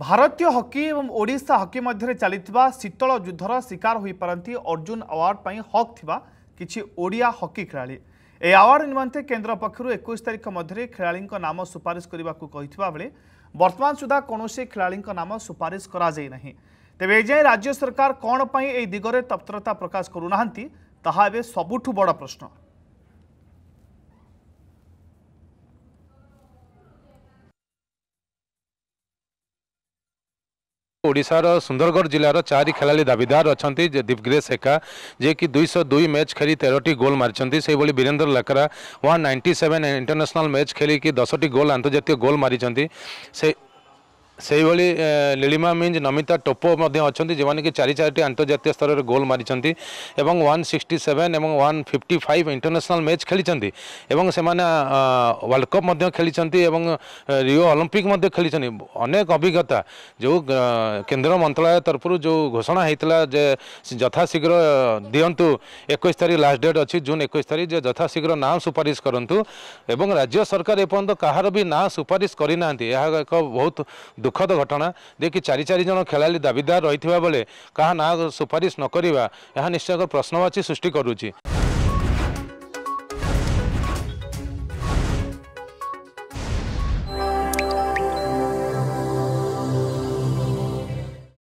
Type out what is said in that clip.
ଭାରତୀୟ ହକି ଏବଂ ଓଡ଼ିଶା ହକି ମଧ୍ୟରେ ଚାଲିଥିବା ଶୀତଳ ଯୁଦ୍ଧର ଶିକାର ହୋଇପାରନ୍ତି ଅର୍ଜୁନ ଆୱାର୍ଡ ପାଇଁ ହକ୍ ଥିବା କିଛି ଓଡ଼ିଆ ହକି ଖେଳାଳି ଏହି ଆୱାର୍ଡ ନିମନ୍ତେ କେନ୍ଦ୍ର ପକ୍ଷରୁ ଏକୋଇଶ ତାରିଖ ମଧ୍ୟରେ ଖେଳାଳିଙ୍କ ନାମ ସୁପାରିଶ କରିବାକୁ କହିଥିବା ବେଳେ ବର୍ତ୍ତମାନ ସୁଦ୍ଧା କୌଣସି ଖେଳାଳିଙ୍କ ନାମ ସୁପାରିଶ କରାଯାଇ ନାହିଁ ତେବେ ଏଯାଏଁ ରାଜ୍ୟ ସରକାର କ'ଣ ପାଇଁ ଏହି ଦିଗରେ ତତ୍ପରତା ପ୍ରକାଶ କରୁନାହାନ୍ତି ତାହା ଏବେ ସବୁଠୁ ବଡ଼ ପ୍ରଶ୍ନ ଓଡ଼ିଶାର ସୁନ୍ଦରଗଡ଼ ଜିଲ୍ଲାର ଚାରି ଖେଳାଳି ଦାବିଦାର ଅଛନ୍ତି ଦୀପଗ୍ରେସ ସେକା ଯିଏକି ଦୁଇଶହ ଦୁଇ ମ୍ୟାଚ୍ ଖେଳି ତେରଟି ଗୋଲ୍ ମାରିଛନ୍ତି ସେହିଭଳି Birendra Lakra one ninety seven international match ଖେଳିକି ଦଶଟି ଗୋଲ୍ ଆନ୍ତର୍ଜାତୀୟ ଗୋଲ୍ ମାରିଛନ୍ତି ସେ সেইভাবে লীলিমা মিঞ্জ নমিতা টোপো অনেক যে চারি চারটি আন্তর্জাতীয় স্তরের গোল মারি এবং ওয়ান সিক্সটি সেভেন এবং one fifty five international match খেলি এবং সে ওয়ার্ল্ড কপ খেলি এবং রিও অলিম্পিক খেলি অনেক অভিজ্ঞতা যে কেন্দ্র মন্ত্রণালয় তরফ যে ঘোষণা হয়েছিল যে যথাশীঘ্র দিয়ন্তু একুশ তারিখ লাস্ট ডেট অছি জুন একুশ তারিখ যে যথাশীঘ্র না সুপারিশ করতু এবং রাজ্য সরকার এপর্যন্ত কাহার বি না সুপারিশ করে না এক বহুত ଦୁଃଖଦ ଘଟଣା ଯିଏକି ଚାରି ଚାରି ଜଣ ଖେଳାଳି ଦାବିଦାର ରହିଥିବା ବେଳେ କାହା ନାଁ ସୁପାରିଶ ନ କରିବା ଏହା ନିଶ୍ଚୟ ଏକ ପ୍ରଶ୍ନବାଚୀ ସୃଷ୍ଟି କରୁଛି